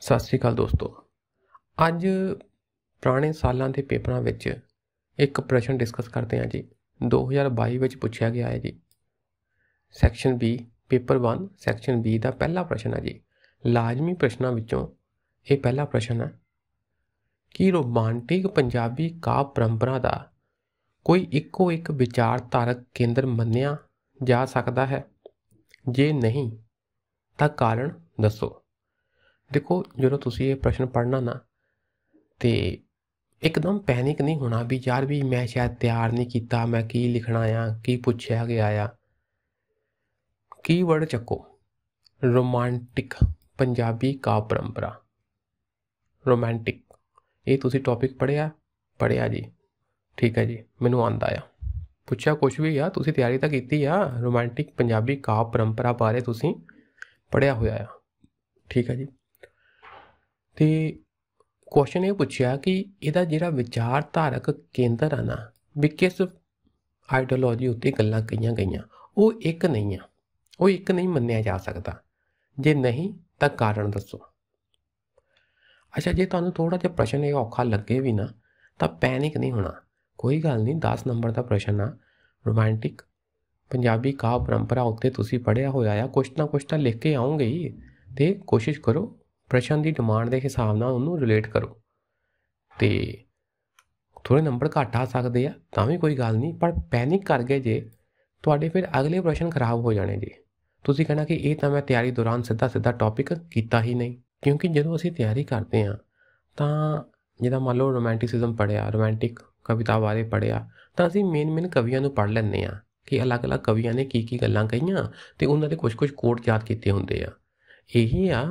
ਸਤਿ ਸ੍ਰੀ ਅਕਾਲ ਦੋਸਤੋ ਅੱਜ ਪੁਰਾਣੇ ਸਾਲਾਂ ਦੇ ਪੇਪਰਾਂ ਵਿੱਚ ਇੱਕ ਪ੍ਰਸ਼ਨ ਡਿਸਕਸ ਕਰਦੇ ਹਾਂ ਜੀ 2022 ਵਿੱਚ ਪੁੱਛਿਆ ਗਿਆ ਹੈ ਜੀ section B paper 1 section B ਦਾ ਪਹਿਲਾ ਪ੍ਰਸ਼ਨ ਹੈ ਜੀ ਲਾਜ਼ਮੀ ਪ੍ਰਸ਼ਨਾਂ ਵਿੱਚੋਂ ਇਹ ਪਹਿਲਾ ਪ੍ਰਸ਼ਨ ਹੈ ਕਿ ਰੋਮਾਂਟਿਕ ਪੰਜਾਬੀ ਕਾਵ ਪਰੰਪਰਾ ਦਾ ਕੋਈ ਇੱਕੋ ਇੱਕ ਵਿਚਾਰਧਾਰਕ ਕੇਂਦਰ ਮੰਨਿਆ ਜਾ ਸਕਦਾ ਹੈ ਜੇ ਨਹੀਂ ਤਾਂ ਕਾਰਨ ਦੱਸੋ ਦੇਖੋ ਜਦੋਂ ਤੁਸੀਂ ਇਹ ਪ੍ਰਸ਼ਨ ਪੜਨਾ ਨਾ ਤੇ ਇੱਕਦਮ ਪੈਨਿਕ ਨਹੀਂ ਹੋਣਾ ਵੀ ਯਾਰ ਵੀ ਮੈਂ ਸ਼ਾਇਦ ਤਿਆਰ ਨਹੀਂ ਕੀਤਾ ਮੈਂ ਕੀ ਲਿਖਣਾ ਆ ਕੀ ਪੁੱਛਿਆ ਗਿਆ ਆ ਕੀਵਰਡ ਚੱਕੋ ਰੋਮਾਂਟਿਕ ਪੰਜਾਬੀ ਕਾਵ ਪਰੰਪਰਾ ਰੋਮਾਂਟਿਕ ਇਹ ਤੁਸੀਂ ਟੌਪਿਕ ਪੜਿਆ ਪੜਿਆ ਜੀ ਠੀਕ ਹੈ ਜੀ ਮੈਨੂੰ ਆਂਦਾ ਆ ਪੁੱਛਿਆ ਕੁਝ ਵੀ ਆ ਤੁਸੀਂ ਤਿਆਰੀ ਤਾਂ ਕੀਤੀ ਆ ਰੋਮਾਂਟਿਕ ਪੰਜਾਬੀ ਕਾਵ ਪਰੰਪਰਾ ਬਾਰੇ ਤੁਸੀਂ ਪੜਿਆ ਹੋਇਆ ਆ ਠੀਕ ਹੈ ਜੀ ਤੇ ਕੁਐਸਚਨ ਇਹ ਪੁੱਛਿਆ ਕਿ ਇਹਦਾ ਜਿਹੜਾ ਵਿਚਾਰਧਾਰਕ ਕੇਂਦਰ ਆ ਨਾ ਵੀ ਕਿਸ ਆਈਡੀਓਲੋਜੀ ਉੱਤੇ ਗੱਲਾਂ ਕਹੀਆਂ ਗਈਆਂ ਉਹ ਇੱਕ ਨਹੀਂ ਆ ਉਹ ਇੱਕ ਨਹੀਂ ਮੰਨਿਆ ਜਾ ਸਕਦਾ ਜੇ ਨਹੀਂ ਤਾਂ ਕਾਰਨ ਦੱਸੋ ਅੱਛਾ ਜੇ ਤੁਹਾਨੂੰ ਥੋੜਾ ਜਿਹਾ ਪ੍ਰਸ਼ਨ ਇਹ ਔਖਾ ਲੱਗੇ ਵੀ ਨਾ ਤਾਂ ਪੈਨਿਕ ਨਹੀਂ ਹੋਣਾ ਕੋਈ ਗੱਲ ਨਹੀਂ 10 ਨੰਬਰ ਦਾ ਪ੍ਰਸ਼ਨ ਆ ਰੋਮਾਂਟਿਕ ਪੰਜਾਬੀ ਕਾਵ ਪਰੰਪਰਾ ਉੱਤੇ ਤੁਸੀਂ ਪੜਿਆ ਹੋਇਆ ਆ ਕੁਛ ਨਾ ਕੁਛ ਤਾਂ ਲਿਖ ਕੇ ਆਉਂਗੇ ਤੇ ਕੋਸ਼ਿਸ਼ ਕਰੋ ਪ੍ਰਸ਼ਨ ਦੀ ਡਿਮਾਂਡ ਦੇ ਹਿਸਾਬ ਨਾਲ ਉਹਨੂੰ ਰਿਲੇਟ ਕਰੋ ਤੇ ਥੋੜੇ ਨੰਬਰ ਘੱਟ ਆ ਸਕਦੇ ਆ ਤਾਂ ਵੀ ਕੋਈ ਗੱਲ ਨਹੀਂ ਪਰ ਪੈਨਿਕ ਕਰ ਗਏ ਜੇ ਤੁਹਾਡੇ ਫਿਰ ਅਗਲੇ ਪ੍ਰਸ਼ਨ ਖਰਾਬ ਹੋ ਜਾਣੇ ਜੀ ਤੁਸੀਂ ਕਹਿਣਾ ਕਿ ਇਹ ਤਾਂ ਮੈਂ ਤਿਆਰੀ ਦੌਰਾਨ ਸਿੱਧਾ ਸਿੱਧਾ ਟੌਪਿਕ ਕੀਤਾ ਹੀ ਨਹੀਂ ਕਿਉਂਕਿ ਜਦੋਂ ਅਸੀਂ ਤਿਆਰੀ ਕਰਦੇ ਆ ਤਾਂ ਜਿਹਦਾ ਮੰਨ ਲਓ ਰੋਮਾਂਟਿਸਿਜ਼ਮ ਪੜਿਆ ਰੋਮਾਂਟਿਕ ਕਵਿਤਾ ਬਾਰੇ ਪੜਿਆ ਤਾਂ ਅਸੀਂ ਮੇਨ ਮੇਨ ਕਵੀਆਂ ਨੂੰ ਪੜ ਲੈਂਦੇ ਆ ਕਿ ਅਲੱਗ-ਅਲੱਗ ਕਵੀਆਂ ਨੇ ਕੀ ਕੀ ਗੱਲਾਂ ਕਹੀਆਂ ਤੇ ਉਹਨਾਂ ਦੇ ਕੁਝ-ਕੁਝ ਕੋਟ ਯਾਦ ਕੀਤੇ ਹੁੰਦੇ ਆ ਇਹੀ ਆ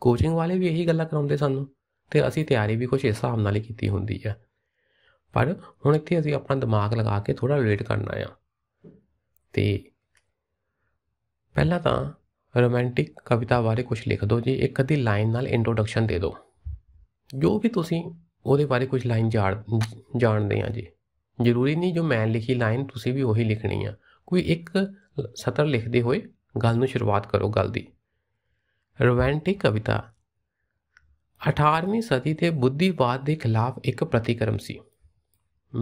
ਕੋਚਿੰਗ ਵਾਲੇ ਵੀ ਇਹੀ ਗੱਲਾਂ ਕਰਾਉਂਦੇ ਸਾਨੂੰ ਤੇ ਅਸੀਂ ਤਿਆਰੀ ਵੀ ਕੁਝ ਇਸ ਹਿਸਾਬ ਨਾਲ ਹੀ ਕੀਤੀ ਹੁੰਦੀ ਆ ਪਰ ਹੁਣ ਇੱਥੇ ਅਸੀਂ ਆਪਣਾ ਦਿਮਾਗ ਲਗਾ ਕੇ ਥੋੜਾ ਰਿਲੇਟ ਕਰਨਾ ਆ ਤੇ ਪਹਿਲਾਂ ਤਾਂ ਰੋਮਾਂਟਿਕ ਕਵਿਤਾ ਬਾਰੇ ਕੁਝ ਲਿਖ ਦਿਓ ਜੀ ਇੱਕ ਅੱਧੀ ਲਾਈਨ ਨਾਲ ਇੰਟਰੋਡਕਸ਼ਨ ਦੇ ਦਿਓ ਜੋ ਵੀ ਤੁਸੀਂ ਉਹਦੇ ਬਾਰੇ ਕੁਝ ਲਾਈਨ ਜਾਣਦੇ ਆ ਜੀ ਜ਼ਰੂਰੀ ਨਹੀਂ ਜੋ ਮੈਂ ਲਿਖੀ ਲਾਈਨ ਤੁਸੀਂ ਵੀ ਉਹੀ ਲਿਖਣੀ ਆ ਕੋਈ ਇੱਕ ਸਤਰ ਲਿਖਦੇ ਹੋਏ ਗੱਲ ਨੂੰ ਸ਼ੁਰੂਆਤ ਕਰੋ ਗੱਲ ਦੀ ਰੋਮਾਂਟਿਕ ਕਵਿਤਾ 18ਵੀਂ ਸਦੀ ਦੇ ਬੁੱਧੀਵਾਦ ਦੇ ਖਿਲਾਫ ਇੱਕ ਪ੍ਰਤੀਕਰਮ ਸੀ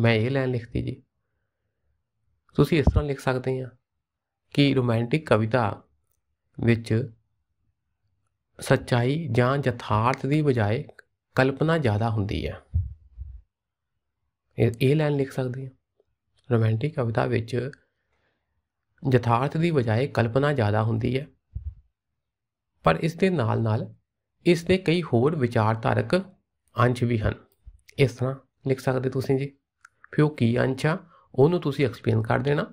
ਮੈਂ ਇਹ ਲਾਈਨ ਲਿਖਤੀ ਜੀ ਤੁਸੀਂ ਇਸ ਤਰ੍ਹਾਂ ਲਿਖ ਸਕਦੇ ਆ ਕਿ ਰੋਮਾਂਟਿਕ ਕਵਿਤਾ ਵਿੱਚ ਸੱਚਾਈ ਜਾਂ ਯਥਾਰਥ ਦੀ ਬਜਾਏ ਕਲਪਨਾ ਜ਼ਿਆਦਾ ਹੁੰਦੀ ਹੈ ਇਹ ਲਾਈਨ ਲਿਖ ਸਕਦੇ ਆ ਰੋਮਾਂਟਿਕ ਕਵਿਤਾ ਵਿੱਚ ਯਥਾਰਥ ਦੀ ਬਜਾਏ ਕਲਪਨਾ ਜ਼ਿਆਦਾ ਹੁੰਦੀ ਹੈ ਪਰ ਇਸ ਦੇ ਨਾਲ-ਨਾਲ ਇਸ ਦੇ ਕਈ ਹੋਰ ਵਿਚਾਰਧਾਰਕ ਅੰਸ਼ ਵੀ ਹਨ ਇਸ ਤਰ੍ਹਾਂ ਲਿਖ ਸਕਦੇ ਤੁਸੀਂ ਜੀ ਫਿਰ ਉਹ ਕੀ ਅੰਸ਼ ਆ ਉਹਨੂੰ ਤੁਸੀਂ ਐਕਸਪਲੇਨ ਕਰ ਦੇਣਾ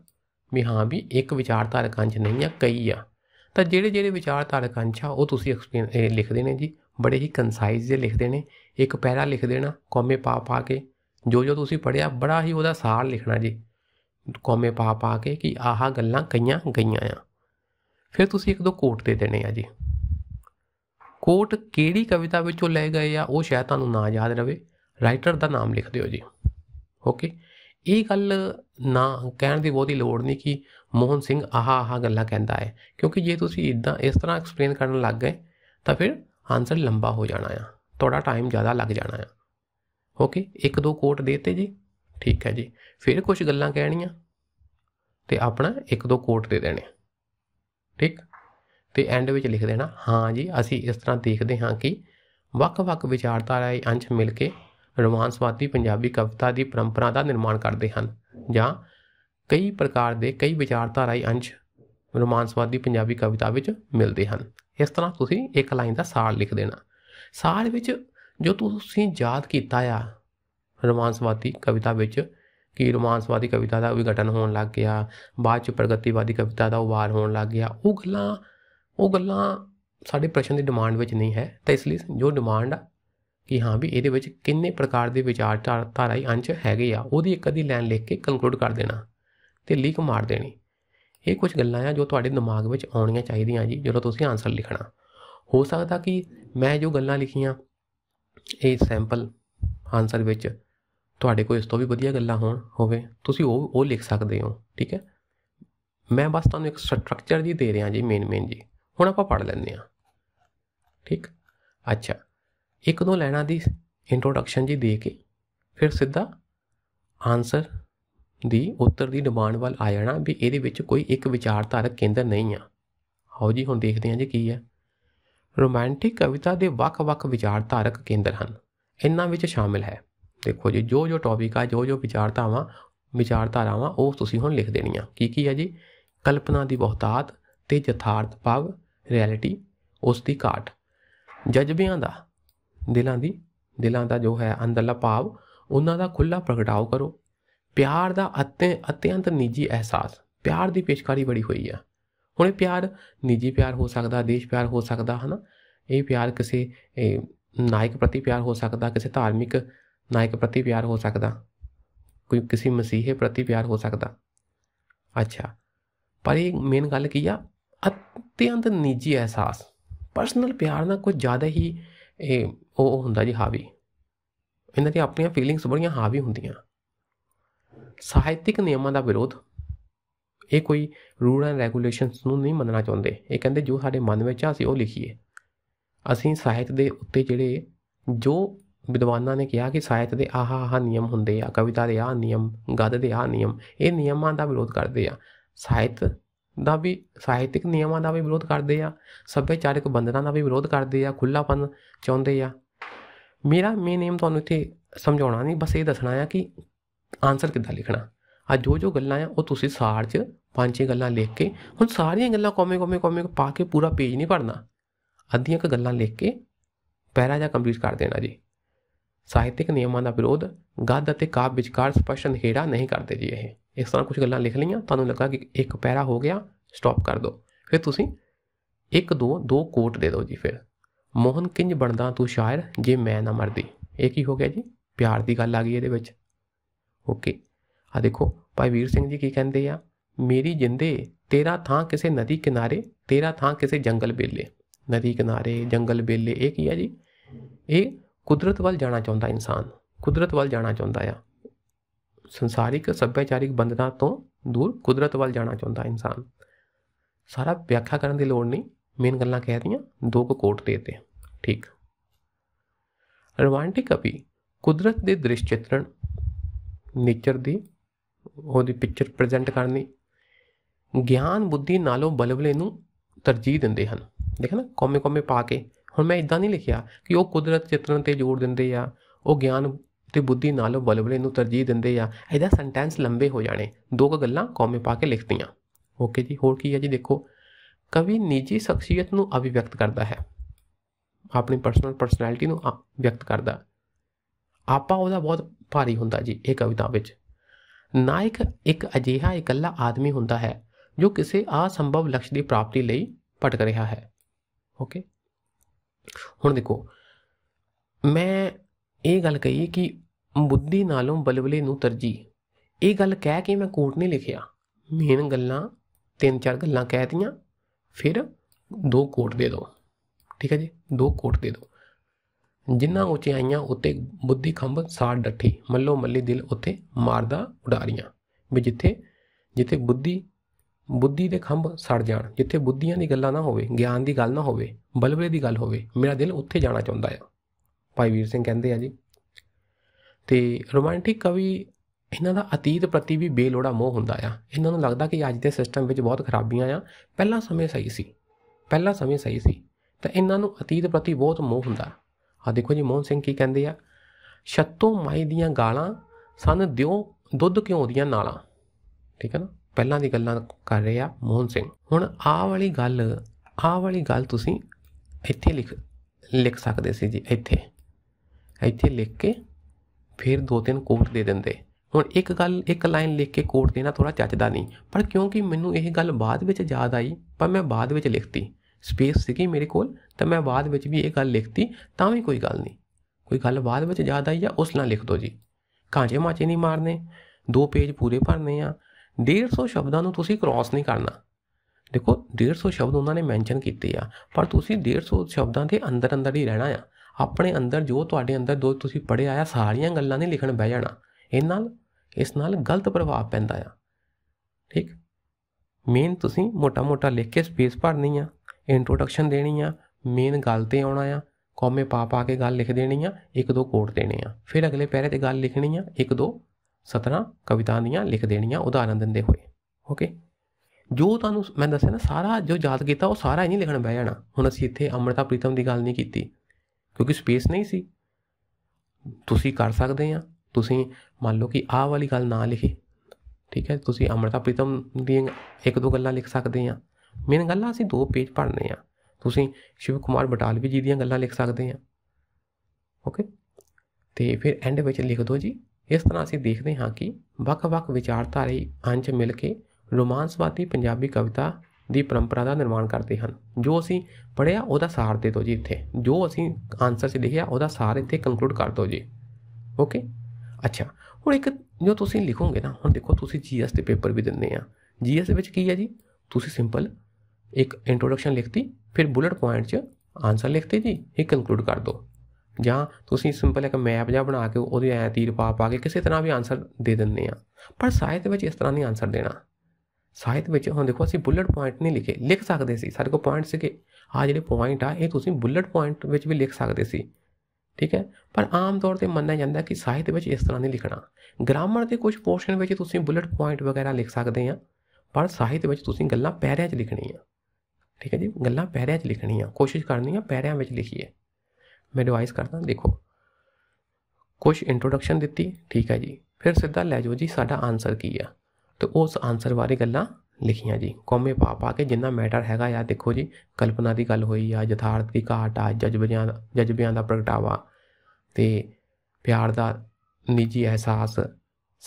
ਵੀ ਹਾਂ ਵੀ ਇੱਕ ਵਿਚਾਰਧਾਰਕ ਅੰਸ਼ ਨਹੀਂ ਆ ਕਈ ਆ ਤਾਂ ਜਿਹੜੇ ਜਿਹੜੇ ਵਿਚਾਰਧਾਰਕ ਅੰਸ਼ ਆ ਉਹ ਤੁਸੀਂ ਐਕਸਪਲੇਨ ਲਿਖ ਦੇਣੇ ਜੀ ਬੜੇ ਹੀ ਕਨਸਾਈਜ਼ ਜੇ ਲਿਖ ਦੇਣੇ ਇੱਕ ਪੈਰਾ ਲਿਖ ਦੇਣਾ ਕੌਮੇ ਪਾ ਪਾ ਕੇ ਜੋ ਜੋ ਤੁਸੀਂ ਪੜਿਆ ਬੜਾ ਹੀ ਉਹਦਾ ਸਾਰ ਲਿਖਣਾ ਜੀ ਕੌਮੇ ਪਾ ਪਾ ਕੇ ਕਿ ਆਹਾ ਗੱਲਾਂ ਕਈਆਂ ਗਈਆਂ ਆ ਫਿਰ ਤੁਸੀਂ ਇੱਕ ਦੋ ਕੋਟ ਦੇ ਦੇਣੇ ਆ ਜੀ ਕੋਟ ਕਿਹੜੀ ਕਵਿਤਾ ਵਿੱਚੋਂ ਲੈ ਗਏ ਆ ਉਹ ਸ਼ਾਇਦ ਤੁਹਾਨੂੰ ਨਾ ਯਾਦ ਰਵੇ ਰਾਈਟਰ ਦਾ ਨਾਮ ਲਿਖ ਦਿਓ ਜੀ ਓਕੇ ਇਹ ਗੱਲ ਨਾ ਕਹਿਣ ਦੀ ਬਹੁਤੀ ਲੋੜ ਨਹੀਂ ਕਿ ਮੋਹਨ ਸਿੰਘ ਆਹਾ ਆਹਾ ਗੱਲਾਂ ਕਹਿੰਦਾ ਹੈ ਕਿਉਂਕਿ ਜੇ ਤੁਸੀਂ ਇਦਾਂ ਇਸ ਤਰ੍ਹਾਂ ਐਕਸਪਲੇਨ ਕਰਨ ਲੱਗ ਗਏ ਤਾਂ ਫਿਰ ਆਨਸਰ ਲੰਬਾ ਹੋ ਜਾਣਾ ਆ ਤੁਹਾਡਾ ਟਾਈਮ ਜ਼ਿਆਦਾ ਲੱਗ ਜਾਣਾ ਆ ਓਕੇ ਇੱਕ ਦੋ ਕੋਟ ਦੇਤੇ ਜੀ ਠੀਕ ਹੈ ਜੀ ਫਿਰ ਕੁਝ ਗੱਲਾਂ ਕਹਿਣੀਆਂ ਤੇ ਆਪਣਾ ਇੱਕ ਦੋ ਕੋਟ ਦੇ ਦੇਣੇ ਠੀਕ ਤੇ ਐਂਡ ਵਿੱਚ ਲਿਖ ਦੇਣਾ ਹਾਂ ਜੀ ਅਸੀਂ ਇਸ ਤਰ੍ਹਾਂ ਦੇਖਦੇ ਹਾਂ ਕਿ ਵੱਖ-ਵੱਖ ਵਿਚਾਰਧਾਰਾ ਦੇ ਅੰਸ਼ ਮਿਲ ਕੇ ਰੋਮਾਂਸਵਾਦੀ ਪੰਜਾਬੀ ਕਵਿਤਾ ਦੀ ਪਰੰਪਰਾ ਦਾ ਨਿਰਮਾਣ ਕਰਦੇ ਹਨ ਜਾਂ ਕਈ ਪ੍ਰਕਾਰ ਦੇ ਕਈ ਵਿਚਾਰਧਾਰਾਏ ਅੰਸ਼ ਰੋਮਾਂਸਵਾਦੀ ਪੰਜਾਬੀ ਕਵਿਤਾ ਵਿੱਚ ਮਿਲਦੇ ਹਨ ਇਸ ਤਰ੍ਹਾਂ ਤੁਸੀਂ ਇੱਕ ਲਾਈਨ ਦਾ ਸਾਰ ਲਿਖ ਦੇਣਾ ਸਾਰ ਵਿੱਚ ਜੋ ਤੁਸੀਂ ਯਾਦ ਕੀਤਾ ਆ ਰੋਮਾਂਸਵਾਦੀ ਕਵਿਤਾ ਵਿੱਚ ਕਿ ਰੋਮਾਂਸਵਾਦੀ ਕਵਿਤਾ ਦਾ ਵਿਗਟਨ ਹੋਣ ਲੱਗ ਗਿਆ ਬਾਅਦ ਚ ਪ੍ਰਗਤੀਵਾਦੀ ਕਵਿਤਾ ਦਾ ਉਭਾਰ ਹੋਣ ਲੱਗ ਗਿਆ ਉਹ ਗੱਲਾਂ ਉਹ ਗੱਲਾਂ ਸਾਡੇ ਪ੍ਰਸ਼ਨ ਦੀ ਡਿਮਾਂਡ ਵਿੱਚ ਨਹੀਂ ਹੈ ਤਾਂ ਇਸ ਲਈ ਜੋ ਡਿਮਾਂਡ ਆ ਕਿ ਹਾਂ ਵੀ ਇਹਦੇ ਵਿੱਚ ਕਿੰਨੇ ਪ੍ਰਕਾਰ ਦੇ ਵਿਚਾਰ ਧਾਰਾਈ ਅੰਸ਼ ਹੈਗੇ ਆ ਉਹਦੀ ਇੱਕ ਅੱਧੀ ਲਾਈਨ ਲਿਖ ਕੇ ਕਨਕਲੂਡ ਕਰ ਦੇਣਾ ਤੇ ਲੀਕ ਮਾਰ ਦੇਣੀ ਇਹ ਕੁਝ ਗੱਲਾਂ ਆ ਜੋ ਤੁਹਾਡੇ ਦਿਮਾਗ ਵਿੱਚ ਆਉਣੀਆਂ ਚਾਹੀਦੀਆਂ ਜੀ ਜਦੋਂ ਤੁਸੀਂ ਆਨਸਰ ਲਿਖਣਾ ਹੋ ਸਕਦਾ ਕਿ ਮੈਂ ਜੋ ਗੱਲਾਂ ਲਿਖੀਆਂ ਇਹ ਸੈਂਪਲ ਆਨਸਰ ਵਿੱਚ ਤੁਹਾਡੇ ਕੋਲ ਇਸ ਤੋਂ ਵੀ ਵਧੀਆ ਗੱਲਾਂ ਹੋਣ ਹੋਵੇ ਤੁਸੀਂ ਉਹ ਉਹ ਲਿਖ ਸਕਦੇ ਹੋ ਠੀਕ ਹੈ ਮੈਂ ਬਸ ਤੁਹਾਨੂੰ ਇੱਕ ਸਟਰਕਚਰ ਜੀ ਦੇ ਰਿਹਾ ਜੀ ਮੇਨ ਮੇਨ ਜੀ ਹੁਣ ਆਪਾਂ ਪੜ ਲੈਂਦੇ ਆ ਠੀਕ ਅੱਛਾ ਇੱਕ ਦੋ ਲੈਣਾ ਦੀ ਇੰਟਰੋਡਕਸ਼ਨ ਜੀ ਦੇ ਕੇ ਫਿਰ ਸਿੱਧਾ ਆਨਸਰ ਦੀ ਉੱਤਰ ਦੀ ਡਿਮਾਂਡ ਵੱਲ ਆ ਜਾਣਾ ਵੀ ਇਹਦੇ ਵਿੱਚ ਕੋਈ ਇੱਕ ਵਿਚਾਰਧਾਰਕ ਕੇਂਦਰ ਨਹੀਂ ਆ ਆਓ ਜੀ ਹੁਣ ਦੇਖਦੇ ਆ ਜੀ ਕੀ ਹੈ ਰੋਮਾਂਟਿਕ ਕਵਿਤਾ ਦੇ ਵੱਖ-ਵੱਖ ਵਿਚਾਰਧਾਰਕ ਕੇਂਦਰ ਹਨ ਇਹਨਾਂ ਵਿੱਚ ਸ਼ਾਮਿਲ ਹੈ ਦੇਖੋ ਜੀ ਜੋ ਜੋ ਟੌਪਿਕ ਆ ਜੋ ਜੋ ਵਿਚਾਰਧਾਵਾਂ ਵਿਚਾਰਧਾਰਾਵਾਂ ਉਹ ਤੁਸੀਂ ਹੁਣ ਲਿਖ ਦੇਣੀਆਂ ਕੀ ਕੀ ਹੈ ਜੀ ਕਲਪਨਾ ਦੀ ਬਹੁਤਾਤ ਤੇ ਯਥਾਰਥ ਭਾਵ ਰਿਐਲਿਟੀ ਉਸ ਦੀ ਘਾਟ ਜਜ਼ਬਿਆਂ ਦਾ ਦਿਲਾਂ ਦੀ ਦਿਲਾਂ ਦਾ ਜੋ ਹੈ ਅੰਦਰਲਾ ਭਾਵ ਉਹਨਾਂ ਦਾ ਖੁੱਲਾ ਪ੍ਰਗਟਾਓ ਕਰੋ ਪਿਆਰ ਦਾ ਅਤੇ ਅਤਿਅੰਤ ਨਿੱਜੀ ਅਹਿਸਾਸ ਪਿਆਰ ਦੀ ਪੇਸ਼ਕਾਰੀ ਬੜੀ ਹੋਈ ਆ ਹੁਣ ਇਹ ਪਿਆਰ ਨਿੱਜੀ ਪਿਆਰ ਹੋ ਸਕਦਾ ਦੇਸ਼ ਪਿਆਰ ਹੋ ਸਕਦਾ ਹਨਾ ਇਹ ਪਿਆਰ ਕਿਸੇ ਨਾਇਕ ਪ੍ਰਤੀ ਪਿਆਰ ਹੋ ਸਕਦਾ ਕਿਸੇ ਧਾਰਮਿਕ ਨਾਇਕ ਪ੍ਰਤੀ ਪਿਆਰ ਹੋ ਸਕਦਾ ਕੋਈ ਕਿਸੇ ਮਸੀਹੇ ਪ੍ਰਤੀ ਪਿਆਰ ਹੋ ਸਕਦਾ ਅੱਛਾ ਪਰ ਇਹ ਮੇਨ ਗੱਲ ਕੀ ਆ ਅਤਿਅੰਤ ਨਿੱਜੀ ਅਹਿਸਾਸ ਪਰਸਨਲ ਪਿਆਰ ਨਾਲ ਕੁਝ ਜ਼ਿਆਦਾ ਹੀ ਇਹ ਉਹ ਹੁੰਦਾ ਜੀ ਹਾਵੀ ਇਹਨਾਂ ਦੀ ਆਪਣੀਆਂ ਫੀਲਿੰਗਸ ਬੜੀਆਂ ਹਾਵੀ ਹੁੰਦੀਆਂ ਸਾਹਿਤਿਕ ਨਿਯਮਾਂ ਦਾ ਵਿਰੋਧ ਇਹ ਕੋਈ ਰੂਲ ਐਂਡ ਰੈਗੂਲੇਸ਼ਨਸ ਨੂੰ ਨਹੀਂ ਮੰਨਣਾ ਚਾਹੁੰਦੇ ਇਹ ਕਹਿੰਦੇ ਜੋ ਸਾਡੇ ਮਨ ਵਿੱਚ ਆ ਸੀ ਉਹ ਲਿਖੀਏ ਅਸੀਂ ਸਾਹਿਤ ਦੇ ਉੱਤੇ ਜਿਹੜੇ ਜੋ ਵਿਦਵਾਨਾਂ ਨੇ ਕਿਹਾ ਕਿ ਸਾਹਿਤ ਦੇ ਆਹਾ ਆਹਾ ਨਿਯਮ ਹੁੰਦੇ ਆ ਕਵਿਤਾ ਦੇ ਆਹ ਨਿਯਮ ਗੱਦ ਦੇ ਆਹ ਨਿਯਮ ਇਹ ਨਿਯਮਾਂ ਦਾ ਵਿਰੋਧ ਕਰਦੇ ਆ ਸਾਹਿਤ ਦਾ ਵੀ ਸਾਹਿਤਿਕ ਨਿਯਮਾਂ ਦਾ ਵੀ ਵਿਰੋਧ ਕਰਦੇ ਆ ਸੱਭਿਆਚਾਰਕ ਬੰਧਨਾਂ ਦਾ ਵੀ ਵਿਰੋਧ ਕਰਦੇ ਆ ਖੁੱਲਾਪਨ ਚਾਹੁੰਦੇ ਆ ਮੇਰਾ ਮੇਨ ਏਮ ਤੁਹਾਨੂੰ ਇੱਥੇ ਸਮਝਾਉਣਾ ਨਹੀਂ ਬਸ ਇਹ ਦੱਸਣਾ ਆ ਕਿ ਆਨਸਰ ਕਿੱਦਾਂ ਲਿਖਣਾ ਆ ਜੋ ਜੋ ਗੱਲਾਂ ਆ ਉਹ ਤੁਸੀਂ ਸਾਰ 'ਚ ਪੰਜ ਛੇ ਗੱਲਾਂ ਲਿਖ ਕੇ ਹੁਣ ਸਾਰੀਆਂ ਗੱਲਾਂ ਕੋਮੇ ਕੋਮੇ ਕੋਮੇ ਪਾ ਕੇ ਪੂਰਾ ਪੇਜ ਨਹੀਂ ਪੜਨਾ ਅੱਧੀਆਂ ਕ ਗੱਲਾਂ ਲਿਖ ਕੇ ਪੈਰਾ ਜਾਂ ਕੰਪਲੀਟ ਕਰ ਦੇਣਾ ਜੀ ਸਾਹਿਤਿਕ ਨਿਯਮਾਂ ਦਾ ਵਿਰੋਧ ਗੱਦ ਅਤੇ ਕਾਵ ਵਿਚਕਾਰ ਸਪਸ਼ਟ ਹੀੜਾ ਨਹੀਂ ਕਰਦੇ ਜੀ ਇਹ ਇਸ ਤਰ੍ਹਾਂ ਕੁਝ ਗੱਲਾਂ ਲਿਖ ਲਈਆਂ ਤੁਹਾਨੂੰ ਲੱਗਾ ਕਿ ਇੱਕ ਪੈਰਾ ਹੋ ਗਿਆ ਸਟਾਪ ਕਰ ਦਿਓ ਫਿਰ ਤੁਸੀਂ ਇੱਕ ਦੋ ਦੋ ਕੋਟ ਦੇ ਦਿਓ ਜੀ ਫਿਰ ਮੋਹਨ ਕਿੰਜ ਬਣਦਾ ਤੂੰ ਸ਼ਾਇਰ ਜੇ ਮੈਂ ਨਾ ਮਰਦੀ ਇਹ ਕੀ ਹੋ ਗਿਆ ਜੀ ਪਿਆਰ ਦੀ ਗੱਲ ਆ ਗਈ ਇਹਦੇ ਵਿੱਚ ਓਕੇ ਆ ਦੇਖੋ ਭਾਈ ਵੀਰ ਸਿੰਘ ਜੀ ਕੀ ਕਹਿੰਦੇ ਆ ਮੇਰੀ ਜਿੰਦੇ ਤੇਰਾ ਥਾਂ ਕਿਸੇ ਨਦੀ ਕਿਨਾਰੇ ਤੇਰਾ ਥਾਂ ਕਿਸੇ ਜੰਗਲ ਬੇਲੇ ਨਦੀ ਕਿਨਾਰੇ ਜੰਗਲ ਬੇਲੇ ਇਹ ਕੀ ਹੈ ਜੀ ਇਹ ਕੁਦਰਤ ਵੱਲ ਜਾਣਾ ਚਾਹੁੰਦਾ ਇਨਸਾਨ ਕੁਦਰਤ ਵੱਲ ਜਾਣਾ ਚਾਹੁੰਦਾ ਆ ਸੰਸਾਰਿਕ ਸੱਭਿਆਚਾਰਿਕ ਬੰਧਨਾਂ ਤੋਂ ਦੂਰ ਕੁਦਰਤ ਵੱਲ ਜਾਣਾ ਚਾਹੁੰਦਾ ਇਨਸਾਨ ਸਾਰਾ ਵਿਆਖਿਆ ਕਰਨ ਦੀ ਲੋੜ ਨਹੀਂ ਮੇਨ ਗੱਲਾਂ ਕਹਿ ਰਹੀਆਂ ਦੋ ਕੋ ਕੋਟ ਦੇ ਤੇ ਠੀਕ ਰੋਮਾਂਟਿਕ ਕਵੀ ਕੁਦਰਤ ਦੇ ਦ੍ਰਿਸ਼ ਚਿਤਰਣ ਨੇਚਰ ਦੀ ਉਹਦੀ ਪਿਕਚਰ ਪ੍ਰੈਜ਼ੈਂਟ ਕਰਨੀ ਗਿਆਨ ਬੁੱਧੀ ਨਾਲੋਂ ਬਲਬਲੇ ਨੂੰ ਤਰਜੀਹ ਦਿੰਦੇ ਹਨ ਦੇਖਿਆ ਨਾ ਕੋਮੇ ਕੋਮੇ ਪਾ ਕੇ ਹੁਣ ਮੈਂ ਇਦਾਂ ਨਹੀਂ ਲਿਖਿਆ ਕਿ ਉਹ ਕੁਦਰਤ ਚਿਤਰਨ ਤੇ ਜੋੜ ਦਿੰਦੇ ਆ ਉਹ ਗਿਆਨ ਤੇ ਬੁੱਧੀ ਨਾਲੋਂ ਬਲਬਲੇ ਨੂੰ ਤਰਜੀਹ ਦਿੰਦੇ ਆ ਇਹਦਾ ਸੈਂਟੈਂਸ ਲੰਬੇ ਹੋ ਜਾਣੇ ਦੋ ਕੁ ਗੱਲਾਂ ਕੌਮੇ ਪਾ ਕੇ ਲਿਖਤੀਆਂ ਓਕੇ ਜੀ ਹੋਰ ਕੀ ਹੈ ਜੀ ਦੇਖੋ ਕਵੀ ਨਿੱਜੀ ਸ਼ਖਸੀਅਤ ਨੂੰ ਅਭਿਵਿਅਕਤ ਕਰਦਾ ਹੈ ਆਪਣੀ ਪਰਸਨਲ ਪਰਸਨੈਲਿਟੀ ਨੂੰ ਵਿਅਕਤ ਕਰਦਾ ਆਪਾ ਉਹਦਾ ਬਹੁਤ ਭਾਰੀ ਹੁੰਦਾ ਜੀ ਇਹ ਕਵਿਤਾ ਵਿੱਚ ਨਾਇਕ ਇੱਕ ਅਜੀਹਾ ਇਕੱਲਾ ਆਦਮੀ ਹੁੰਦਾ ਹੈ ਜੋ ਕਿਸੇ ਅਸੰਭਵ ਲਕਸ਼ ਦੀ ਪ੍ਰਾਪਤੀ ਲਈ ਭਟਕ ਰਿਹਾ ਹੈ ਓਕੇ ਹੁਣ ਦੇਖੋ ਮੈਂ ਇਹ ਗੱਲ ਕਹੀ ਕਿ ਬੁੱਧੀ ਨਾਲੋਂ ਬਲਬਲੇ ਨੂੰ ਤਰਜੀ ਇਹ ਗੱਲ ਕਹਿ ਕੇ ਮੈਂ ਕੋਟ ਨਹੀਂ ਲਿਖਿਆ ਮੇਨ ਗੱਲਾਂ ਤਿੰਨ ਚਾਰ ਗੱਲਾਂ ਕਹਿਤੀਆਂ ਫਿਰ ਦੋ ਕੋਟ ਦੇ ਦੋ ਠੀਕ ਹੈ ਜੀ ਦੋ ਕੋਟ ਦੇ ਦੋ ਜਿੰਨਾ ਉਚਾਈਆਂ ਉੱਤੇ ਬੁੱਧੀ ਖੰਭ ਸਾੜ ਡੱਠੀ ਮੱਲੋ ਮੱਲੀ ਦਿਲ ਉੱਤੇ ਮਾਰਦਾ ਉਡਾਰੀਆਂ ਵੀ ਜਿੱਥੇ ਜਿੱਥੇ ਬੁੱਧੀ ਬੁੱਧੀ ਦੇ ਖੰਭ ਸੜ ਜਾਣ ਜਿੱਥੇ ਬੁੱਧੀਆਂ ਦੀ ਗੱਲਾਂ ਨਾ ਹੋਵੇ ਗਿਆਨ ਦੀ ਗੱਲ ਨਾ ਹੋਵੇ ਬਲਬਲੇ ਦੀ ਗੱਲ ਹੋਵੇ ਮੇਰਾ ਦਿਲ ਉੱਥੇ ਜਾਣਾ ਚਾਹੁੰਦਾ ਹੈ ਭਾਈ ਵੀਰ ਸਿੰਘ ਕਹਿੰਦੇ ਆ ਜੀ ਤੇ ਰੋਮਾਂਟਿਕ ਕਵੀ ਇਹਨਾਂ ਦਾ ਅਤੀਤ ਪ੍ਰਤੀ ਵੀ ਬੇਲੋੜਾ ਮੋਹ ਹੁੰਦਾ ਆ ਇਹਨਾਂ ਨੂੰ ਲੱਗਦਾ ਕਿ ਅੱਜ ਦੇ ਸਿਸਟਮ ਵਿੱਚ ਬਹੁਤ ਖਰਾਬੀਆਂ ਆ ਪਹਿਲਾ ਸਮੇਂ ਸਹੀ ਸੀ ਪਹਿਲਾ ਸਮੇਂ ਸਹੀ ਸੀ ਤਾਂ ਇਹਨਾਂ ਨੂੰ ਅਤੀਤ ਪ੍ਰਤੀ ਬਹੁਤ ਮੋਹ ਹੁੰਦਾ ਆ ਦੇਖੋ ਜੀ ਮੋਹਨ ਸਿੰਘ ਕੀ ਕਹਿੰਦੇ ਆ ਛੱਤੋ ਮਾਈ ਦੀਆਂ ਗਾਲਾਂ ਸਨ ਦਿਓ ਦੁੱਧ ਕਿਉਂ ਆਉਂਦੀਆਂ ਨਾਲਾਂ ਠੀਕ ਹੈ ਨਾ ਪਹਿਲਾਂ ਦੀ ਗੱਲਾਂ ਕਰ ਰਹੇ ਆ ਮੋਹਨ ਸਿੰਘ ਹੁਣ ਆਹ ਵਾਲੀ ਗੱਲ ਆਹ ਵਾਲੀ ਗੱਲ ਤੁਸੀਂ ਇੱਥੇ ਲਿਖ ਲਿਖ ਸਕਦੇ ਸੀ ਜੀ ਇੱਥੇ ਇੱਥੇ ਲਿਖ ਕੇ ਫਿਰ ਦੋ ਤਿੰਨ ਕੋਟ ਦੇ ਦਿੰਦੇ ਹੁਣ ਇੱਕ ਗੱਲ ਇੱਕ ਲਾਈਨ ਲਿਖ ਕੇ ਕੋਟ ਦੇਣਾ ਥੋੜਾ ਚੱਜਦਾ ਨਹੀਂ ਪਰ ਕਿਉਂਕਿ ਮੈਨੂੰ ਇਹ ਗੱਲ ਬਾਅਦ ਵਿੱਚ ਯਾਦ ਆਈ ਪਰ ਮੈਂ ਬਾਅਦ ਵਿੱਚ ਲਿਖਤੀ ਸਪੇਸ ਸੀਗੀ ਮੇਰੇ ਕੋਲ ਤਾਂ ਮੈਂ ਬਾਅਦ ਵਿੱਚ ਵੀ ਇਹ ਗੱਲ ਲਿਖਤੀ ਤਾਂ ਵੀ ਕੋਈ ਗੱਲ ਨਹੀਂ ਕੋਈ ਗੱਲ ਬਾਅਦ ਵਿੱਚ ਯਾਦ ਆਈ ਜਾਂ ਉਸ ਨਾਲ ਲਿਖ ਦਿਓ ਜੀ ਕਾਂਜੇ ਮਾਚੇ ਨਹੀਂ ਮਾਰਨੇ ਦੋ ਪੇਜ ਪੂਰੇ ਭਰਨੇ ਆ 150 ਸ਼ਬਦਾਂ ਨੂੰ ਤੁਸੀਂ ਕ੍ਰਾਸ ਨਹੀਂ ਕਰਨਾ ਦੇਖੋ 150 ਸ਼ਬਦ ਉਹਨਾਂ ਨੇ ਮੈਂਸ਼ਨ ਕੀਤੇ ਆ ਪਰ ਤੁਸੀਂ 150 ਸ਼ਬਦਾਂ ਦੇ ਅੰਦਰ ਅੰਦਰ ਹੀ ਰਹਿਣਾ ਆ ਆਪਣੇ ਅੰਦਰ ਜੋ ਤੁਹਾਡੇ ਅੰਦਰ ਦੋ ਤੁਸੀਂ ਪੜਿਆ ਆ ਸਾਰੀਆਂ ਗੱਲਾਂ ਨਹੀਂ ਲਿਖਣ ਬਹਿ ਜਾਣਾ ਇਹ ਨਾਲ ਇਸ ਨਾਲ ਗਲਤ ਪ੍ਰਭਾਵ ਪੈਂਦਾ ਆ ਠੀਕ ਮੇਨ ਤੁਸੀਂ ਮੋਟਾ-ਮੋਟਾ ਲਿਖ ਕੇ ਸਪੇਸ ਭਰਨੀ ਆ ਇੰਟਰੋਡਕਸ਼ਨ ਦੇਣੀ ਆ ਮੇਨ ਗੱਲ ਤੇ ਆਉਣਾ ਆ ਕੌਮੇ ਪਾ ਪਾ ਕੇ ਗੱਲ ਲਿਖ ਦੇਣੀ ਆ ਇੱਕ ਦੋ ਕੋਟ ਦੇਣੇ ਆ ਫਿਰ ਅਗਲੇ ਪੈਰੇ ਤੇ ਗੱਲ ਲਿਖਣੀ ਆ ਇੱਕ ਦੋ ਸਤਰਾਂ ਕਵਿਤਾ ਦੀਆਂ ਲਿਖ ਦੇਣੀਆਂ ਉਦਾਹਰਨ ਦਿੰਦੇ ਹੋਏ ਓਕੇ ਜੋ ਤੁਹਾਨੂੰ ਮੈਂ ਦੱਸਿਆ ਨਾ ਸਾਰਾ ਜੋ ਯਾਦ ਕੀਤਾ ਉਹ ਸਾਰਾ ਹੀ ਨਹੀਂ ਲਿਖਣ ਬਹਿ ਜਾਣਾ ਹੁਣ ਅਸੀਂ ਇੱਥੇ ਅਮਰਤਾ ਪ੍ਰੀਤਮ ਦੀ ਗੱਲ ਨਹੀਂ ਕੀਤੀ ਕਿਉਂਕਿ ਸਪੇਸ ਨਹੀਂ ਸੀ ਤੁਸੀਂ ਕਰ ਸਕਦੇ ਆ ਤੁਸੀਂ ਮੰਨ ਲਓ ਕਿ ਆਹ ਵਾਲੀ ਗੱਲ ਨਾ ਲਿਖੇ ਠੀਕ ਹੈ ਤੁਸੀਂ ਅਮਰਤਾ ਪ੍ਰੀਤਮ ਦੀਆਂ ਇੱਕ ਦੋ ਗੱਲਾਂ ਲਿਖ ਸਕਦੇ ਆ ਮੇਨ ਗੱਲਾਂ ਅਸੀਂ ਦੋ ਪੇਜ ਪੜ੍ਹਨੇ ਆ ਤੁਸੀਂ ਸ਼ਿਵ ਕੁਮਾਰ ਬਟਾਲਵੀ ਜੀ ਦੀਆਂ ਗੱਲਾਂ ਲਿਖ ਸਕਦੇ ਆ ਓਕੇ ਤੇ ਫਿਰ ਐਂਡ ਵਿੱਚ ਲਿਖ ਦਿਓ ਜੀ ਇਸ ਤਰ੍ਹਾਂ ਅਸੀਂ ਦੇਖਦੇ ਹਾਂ ਕਿ ਵੱਖ-ਵੱਖ ਵਿਚਾਰਧਾਰੇ ਅੰਚ ਮਿਲ ਕੇ ਰੋਮਾਂਸਵਾਦੀ ਪੰਜਾਬੀ ਕਵਿਤਾ ਦੀ ਪਰੰਪਰਾ ਦਾ ਨਿਰਮਾਣ ਕਰਦੇ ਹਨ ਜੋ ਅਸੀਂ ਪੜਿਆ ਉਹਦਾ ਸਾਰ ਦੇ ਦੋ ਜੀ ਇੱਥੇ ਜੋ ਅਸੀਂ ਆਨਸਰ 'ਚ ਲਿਖਿਆ ਉਹਦਾ ਸਾਰ ਇੱਥੇ ਕੰਕਲੂਡ ਕਰ ਦੋ ਜੀ ਓਕੇ ਅੱਛਾ ਹੁਣ ਇੱਕ ਜੋ ਤੁਸੀਂ ਲਿਖੋਗੇ ਨਾ ਹੁਣ ਦੇਖੋ ਤੁਸੀਂ ਜੀਐਸ ਦੇ ਪੇਪਰ ਵੀ ਦਿੰਦੇ ਆ ਜੀਐਸ ਵਿੱਚ ਕੀ ਹੈ ਜੀ ਤੁਸੀਂ ਸਿੰਪਲ ਇੱਕ ਇੰਟਰੋਡਕਸ਼ਨ ਲਿਖਤੀ ਫਿਰ ਬੁਲੇਟ ਪੁਆਇੰਟ 'ਚ ਆਨਸਰ ਲਿਖਤੇ ਜੀ ਇਹ ਕੰਕਲੂਡ ਕਰ ਦੋ ਜਾਂ ਤੁਸੀਂ ਸਿੰਪਲ ਇੱਕ ਮੈਪ ਜਾਂ ਬਣਾ ਕੇ ਉਹਦੇ ਐ ਤੀਰ ਪਾ ਪਾ ਕੇ ਕਿਸੇ ਤਰ੍ਹਾਂ ਵੀ ਆਨਸਰ ਦੇ ਦਿੰਦੇ ਆ ਪਰ ਸਾਹਿਤ ਵਿੱਚ ਇਸ ਤਰ੍ਹਾਂ ਨਹੀਂ ਆਨਸਰ ਦੇਣਾ ਸਾਹਿਤ ਵਿੱਚ ਹੁਣ ਦੇਖੋ ਅਸੀਂ ਬੁਲੇਟ ਪੁਆਇੰਟ ਨਹੀਂ ਲਿਖੇ ਲਿਖ ਸਕਦੇ ਸੀ ਸਾਡੇ ਕੋਲ ਪੁਆਇੰਟ ਸੀਗੇ ਆ ਜਿਹੜੇ ਪੁਆਇੰਟ ਆ ਇਹ ਤੁਸੀਂ ਬੁਲੇਟ ਪੁਆਇੰਟ ਵਿੱਚ ਵੀ ਲਿਖ ਸਕਦੇ ਸੀ ਠੀਕ ਹੈ ਪਰ ਆਮ ਤੌਰ ਤੇ ਮੰਨਿਆ ਜਾਂਦਾ ਕਿ ਸਾਹਿਤ ਵਿੱਚ ਇਸ ਤਰ੍ਹਾਂ ਨਹੀਂ ਲਿਖਣਾ ਗ੍ਰਾਮਰ ਦੇ ਕੁਝ ਪੋਰਸ਼ਨ ਵਿੱਚ ਤੁਸੀਂ ਬੁਲੇਟ ਪੁਆਇੰਟ ਵਗੈਰਾ ਲਿਖ ਸਕਦੇ ਆ ਪਰ ਸਾਹਿਤ ਵਿੱਚ ਤੁਸੀਂ ਗੱਲਾਂ ਪੈਰਿਆਂ 'ਚ ਲਿਖਣੀਆਂ ਠੀਕ ਹੈ ਜੀ ਗੱਲਾਂ ਪੈਰਿਆਂ 'ਚ ਲਿਖਣੀਆਂ ਕੋਸ਼ਿਸ਼ ਕਰਨੀ ਆ ਪੈਰਿਆਂ ਵਿੱਚ ਲਿਖੀਏ ਮੈਂ ਐਡਵਾਈਸ ਕਰਦਾ ਦੇਖੋ ਕੁਝ ਇੰਟਰੋਡਕਸ਼ਨ ਦਿੱਤੀ ਠੀਕ ਹੈ ਜੀ ਫਿਰ ਸਿੱਧਾ ਲੈ ਜਾਓ ਜੀ ਸਾਡਾ ਆਨਸਰ ਕੀ ਆ ਤੇ ਉਸ ਆਨਸਰ ਬਾਰੇ ਗੱਲਾਂ ਲਿਖੀਆਂ ਜੀ ਕੌਮੇ ਪਾ ਪਾ ਕੇ ਜਿੰਨਾ ਮੈਟਰ ਹੈਗਾ ਆ ਦੇਖੋ ਜੀ ਕਲਪਨਾ ਦੀ ਗੱਲ ਹੋਈ ਆ ਯਥਾਰਥ ਦੀ ਘਾਟ ਆ ਜਜ਼ਬਿਆਂ ਜਜ਼ਬਿਆਂ ਦਾ ਪ੍ਰਗਟਾਵਾ ਤੇ ਪਿਆਰ ਦਾ ਨਿੱਜੀ ਅਹਿਸਾਸ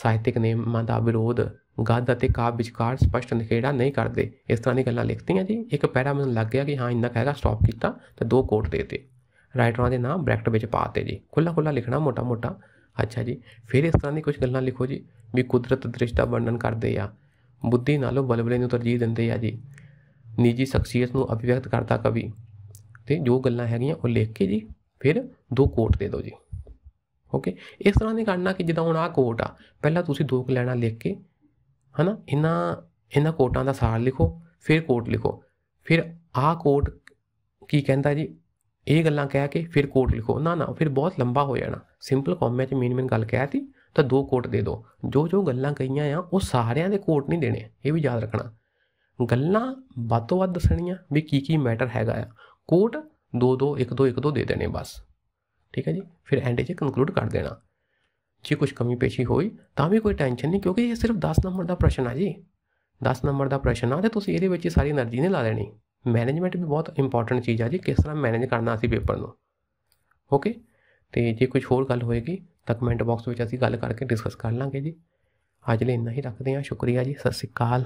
ਸਾਹਿਤਿਕ ਨੇਮਾਂ ਦਾ ਵਿਰੋਧ ਗੱਦ ਅਤੇ ਕਾਵ ਵਿਚਕਾਰ ਸਪਸ਼ਟ ਨਿਖੇੜਾ ਨਹੀਂ ਕਰਦੇ ਇਸ ਤਰ੍ਹਾਂ ਦੀ ਗੱਲਾਂ ਲਿਖਤੀਆਂ ਜੀ ਇੱਕ ਪੈਰਾ ਮੈਨੂੰ ਲੱਗ ਗਿਆ ਕਿ ਹਾਂ ਇੰਨਾ ਕਹੇਗਾ ਸਟਾਪ ਕੀਤਾ ਤੇ ਦੋ ਕੋਟ ਦੇ ਦਿੱਤੇ ਰਾਈਟਰਾਂ ਦੇ ਨਾਮ ਬ੍ਰੈਕਟ ਵਿੱਚ ਪਾਤੇ ਜੀ ਖੁੱਲਾ ਖੁੱਲਾ ਲਿਖਣਾ ਮੋਟਾ ਮੋਟਾ ਅੱਛਾ ਜੀ ਫਿਰ ਇਸ ਤਰ੍ਹਾਂ ਦੀ ਕੁਝ ਗੱਲਾਂ ਲਿਖੋ ਜੀ ਵੀ ਕੁਦਰਤ ਦ੍ਰਿਸ਼ਟਾ ਵਰਣਨ ਕਰਦੇ ਆ ਬੁੱਧੀ ਨਾਲੋਂ ਬਲਬਲੇ ਨੂੰ ਤਰਜੀਹ ਦਿੰਦੇ ਆ ਜੀ ਨਿੱਜੀ ਸ਼ਖਸੀਅਤ ਨੂੰ ਅਭਿਵਿਅਕਤ ਕਰਦਾ ਕਵੀ ਤੇ ਜੋ ਗੱਲਾਂ ਹੈਗੀਆਂ ਉਹ ਲਿਖ ਕੇ ਜੀ ਫਿਰ ਦੋ ਕੋਟ ਦੇ ਦਿਓ ਜੀ ਓਕੇ ਇਸ ਤਰ੍ਹਾਂ ਨਹੀਂ ਕਰਨਾ ਕਿ ਜਿੱਦਾਂ ਹੁਣ ਆ ਕੋਟ ਆ ਪਹਿਲਾਂ ਤੁਸੀਂ ਦੋ ਲੈਣਾ ਲਿਖ ਕੇ ਹਨਾ ਇਹਨਾਂ ਇਹਨਾਂ ਕੋਟਾਂ ਦਾ ਸਾਰ ਲਿਖੋ ਫਿਰ ਕੋਟ ਲਿਖੋ ਫਿਰ ਆ ਕੋਟ ਕੀ ਕਹਿੰਦਾ ਜੀ ਇਹ ਗੱਲਾਂ ਕਹਿ ਕੇ ਫਿਰ ਕੋਟ ਲਿਖੋ ਨਾ ਨਾ ਫਿਰ ਬਹੁਤ ਲੰਬਾ ਹੋ ਜਾਣਾ ਸਿੰਪਲ ਕਾਮੇ 'ਚ ਮੀਨ ਮੀਨ ਗੱਲ ਕਹਿਤੀ ਤਾਂ ਦੋ ਕੋਟ ਦੇ ਦੋ ਜੋ ਜੋ ਗੱਲਾਂ ਕਹੀਆਂ ਆ ਉਹ ਸਾਰਿਆਂ ਦੇ ਕੋਟ ਨਹੀਂ ਦੇਣੇ ਇਹ ਵੀ ਯਾਦ ਰੱਖਣਾ ਗੱਲਾਂ ਵੱਤੋਂ ਵੱਧ ਦੱਸਣੀਆਂ ਵੀ ਕੀ ਕੀ ਮੈਟਰ ਹੈਗਾ ਆ ਕੋਟ ਦੋ ਦੋ 1 2 1 2 ਦੇ ਦੇਣੇ ਬਸ ਠੀਕ ਹੈ ਜੀ ਫਿਰ ਐਂਡ 'ਚ ਕੰਕਲੂਡ ਕਰ ਦੇਣਾ ਜੇ ਕੁਝ ਕਮੀ ਪੇਸ਼ੀ ਹੋਈ ਤਾਂ ਵੀ ਕੋਈ ਟੈਨਸ਼ਨ ਨਹੀਂ ਕਿਉਂਕਿ ਇਹ ਸਿਰਫ 10 ਨੰਬਰ ਦਾ ਪ੍ਰਸ਼ਨ ਆ ਜੀ 10 ਨੰਬਰ ਦਾ ਪ੍ਰਸ਼ਨ ਆ ਤੇ ਤੁਸੀਂ ਇਹਦੇ ਵਿੱਚ ਸਾਰੀ એનર્ਜੀ ਨੇ ਲਾ ਲੈਣੀ ਮੈਨੇਜਮੈਂਟ ਵੀ ਬਹੁਤ ਇੰਪੋਰਟੈਂਟ ਚੀਜ਼ ਆ ਜੀ ਕਿਸ ਤਰ੍ਹਾਂ ਮੈਨੇਜ ਕਰਨਾ ਅਸੀਂ ਪੇਪਰ ਨੂੰ ਓਕੇ ਤੇ ਜੇ ਕੁਝ ਹੋਰ ਗੱਲ ਹੋਏਗੀ ਤਾਂ ਕਮੈਂਟ ਬਾਕਸ ਵਿੱਚ ਅਸੀਂ ਗੱਲ ਕਰਕੇ ਡਿਸਕਸ ਕਰ ਲਾਂਗੇ ਜੀ ਅੱਜ ਲਈ ਇੰਨਾ ਹੀ ਰੱਖਦੇ ਹਾਂ ਸ਼ੁਕਰੀਆ ਜੀ ਸਤਿ ਸ਼੍ਰੀ ਅਕਾਲ